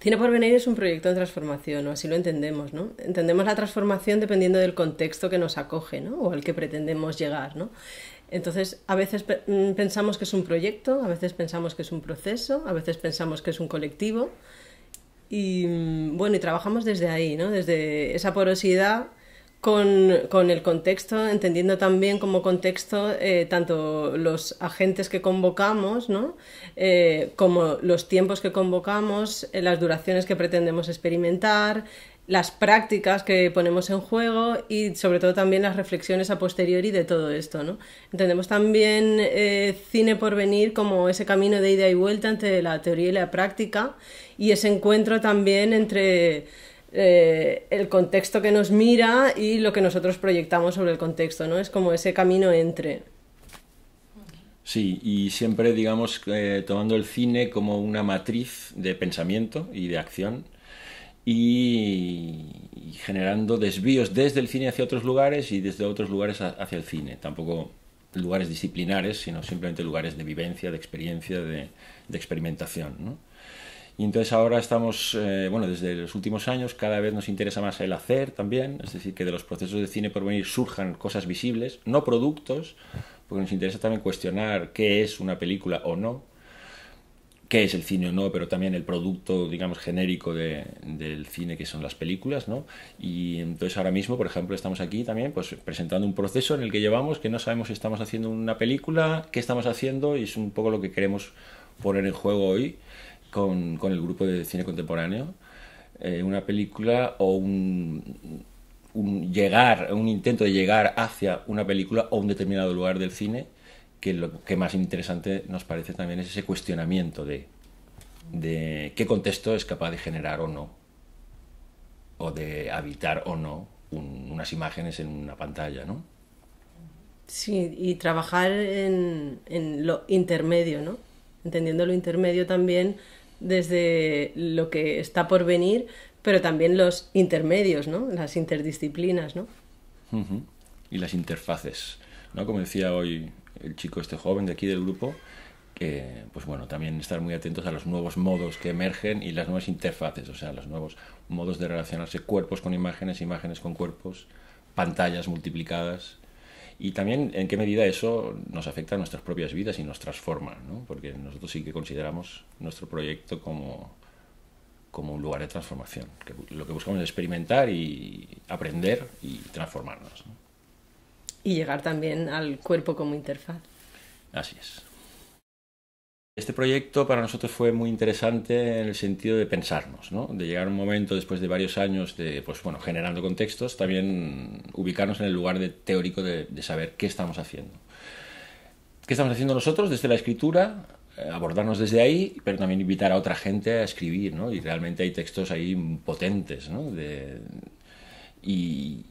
Cine por Venir es un proyecto de transformación, o así lo entendemos, ¿no? Entendemos la transformación dependiendo del contexto que nos acoge, ¿no? O al que pretendemos llegar, ¿no? Entonces, a veces mm, pensamos que es un proyecto, a veces pensamos que es un proceso, a veces pensamos que es un colectivo. Y mm, bueno, y trabajamos desde ahí, ¿no? Desde esa porosidad con, el contexto, entendiendo también como contexto eh, tanto los agentes que convocamos, ¿no? Eh, como los tiempos que convocamos, eh, las duraciones que pretendemos experimentar, las prácticas que ponemos en juego y sobre todo también las reflexiones a posteriori de todo esto. ¿no? Entendemos también cine por venir como ese camino de ida y vuelta entre la teoría y la práctica y ese encuentro también entre eh, el contexto que nos mira y lo que nosotros proyectamos sobre el contexto, ¿no? Es como ese camino entre. Sí, y siempre, digamos, eh, tomando el cine como una matriz de pensamiento y de acción y, generando desvíos desde el cine hacia otros lugares y desde otros lugares hacia el cine. Tampoco lugares disciplinares, sino simplemente lugares de vivencia, de experiencia, de, de experimentación, ¿no? Y entonces ahora estamos, eh, bueno, desde los últimos años cada vez nos interesa más el hacer también, es decir, que de los procesos de cine por venir surjan cosas visibles, no productos, porque nos interesa también cuestionar qué es una película o no, qué es el cine o no, pero también el producto, digamos, genérico del cine que son las películas, ¿no? Y entonces ahora mismo, por ejemplo, estamos aquí también pues, presentando un proceso en el que llevamos que no sabemos si estamos haciendo una película, qué estamos haciendo, y es un poco lo que queremos poner en juego hoy con, con el grupo de cine contemporáneo, eh, una película o un, llegar, un intento de llegar hacia una película o un determinado lugar del cine, que lo que más interesante nos parece también es ese cuestionamiento de, de qué contexto es capaz de generar o no, o de habitar o no unas imágenes en una pantalla, ¿no? Sí, y trabajar en, en lo intermedio, ¿no? Entendiendo lo intermedio también desde lo que está por venir, pero también los intermedios, ¿no? Las interdisciplinas, ¿no? Y las interfaces, ¿no? Como decía hoy el chico este joven de aquí del grupo, que, pues bueno, también estar muy atentos a los nuevos modos que emergen y las nuevas interfaces, o sea, los nuevos modos de relacionarse cuerpos con imágenes, imágenes con cuerpos, pantallas multiplicadas, y también en qué medida eso nos afecta a nuestras propias vidas y nos transforma, ¿no? porque nosotros sí que consideramos nuestro proyecto como, un lugar de transformación. lo que buscamos es experimentar y aprender y transformarnos. Y llegar también al cuerpo como interfaz. Así es. Este proyecto para nosotros fue muy interesante en el sentido de pensarnos, de llegar a un momento después de varios años de, pues, bueno, generando contextos, también ubicarnos en el lugar teórico de, saber qué estamos haciendo. ¿Qué estamos haciendo nosotros desde la escritura? Eh, abordarnos desde ahí, pero también invitar a otra gente a escribir, Y realmente hay textos ahí potentes, y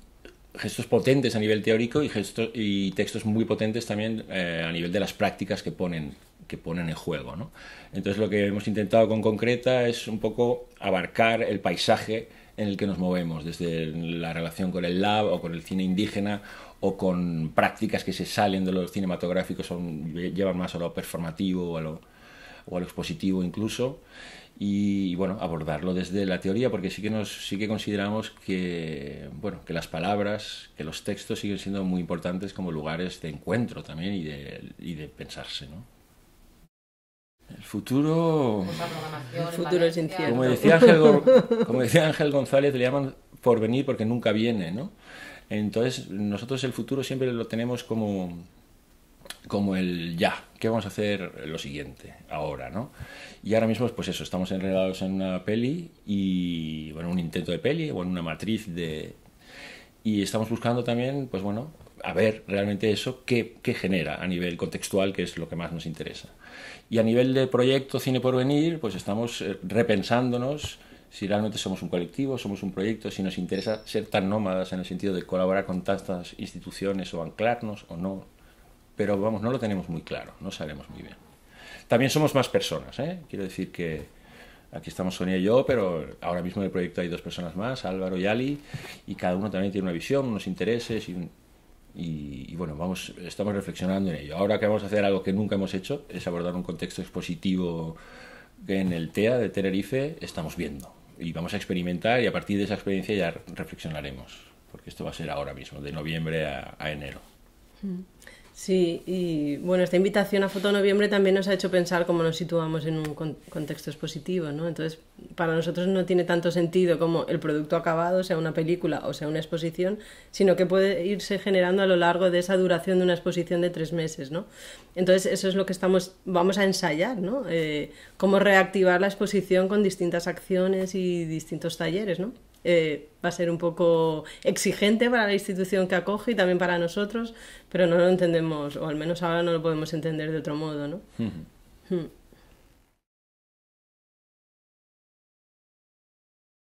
gestos potentes a nivel teórico y, textos muy potentes también eh, a nivel de las prácticas que ponen que ponen en juego. Entonces lo que hemos intentado con Concreta es un poco abarcar el paisaje en el que nos movemos, desde la relación con el lab o con el cine indígena o con prácticas que se salen de los cinematográficos, son, llevan más a lo performativo o a lo, expositivo incluso. Y, bueno, abordarlo desde la teoría, porque sí que, sí que consideramos que, bueno, que las palabras, que los textos siguen siendo muy importantes como lugares de encuentro también y de, y de pensarse. ¿no? El futuro. futuro Como decía, Ángel, como decía Ángel González, le llaman por venir porque nunca viene, ¿no? Entonces, nosotros el futuro siempre lo tenemos como, como el ya. ¿Qué vamos a hacer lo siguiente ahora, no? Y ahora mismo, pues eso, estamos enredados en una peli y, bueno, un intento de peli o en una matriz de. Y estamos buscando también, pues bueno, a ver realmente eso, qué, genera a nivel contextual, que es lo que más nos interesa. Y a nivel de proyecto Cine por Venir, pues estamos eh, repensándonos si realmente somos un colectivo, somos un proyecto, si nos interesa ser tan nómadas en el sentido de colaborar con tantas instituciones o anclarnos o no. Pero vamos, no lo tenemos muy claro, no sabemos muy bien. También somos más personas, ¿eh? quiero decir que aquí estamos Sonia y yo, pero ahora mismo en el proyecto hay dos personas más, Álvaro y Ali, y cada uno también tiene una visión, unos intereses y y, bueno, vamos, estamos reflexionando en ello. Ahora que vamos a hacer algo que nunca hemos hecho, es abordar un contexto expositivo que en el TEA de Tenerife estamos viendo. Y vamos a experimentar y a partir de esa experiencia ya reflexionaremos, porque esto va a ser ahora mismo, de noviembre a, enero. Mm. Sí, y bueno, esta invitación a Foto Noviembre también nos ha hecho pensar cómo nos situamos en un contexto expositivo, ¿no? Entonces, para nosotros no tiene tanto sentido como el producto acabado, sea una película o sea una exposición, sino que puede irse generando a lo largo de esa duración de una exposición de tres meses, ¿no? Entonces, eso es lo que estamos, vamos a ensayar, ¿no? Eh, cómo reactivar la exposición con distintas acciones y distintos talleres, ¿no? Eh, va a ser un poco exigente para la institución que acoge y también para nosotros, pero no lo entendemos, o al menos ahora no lo podemos entender de otro modo, ¿no?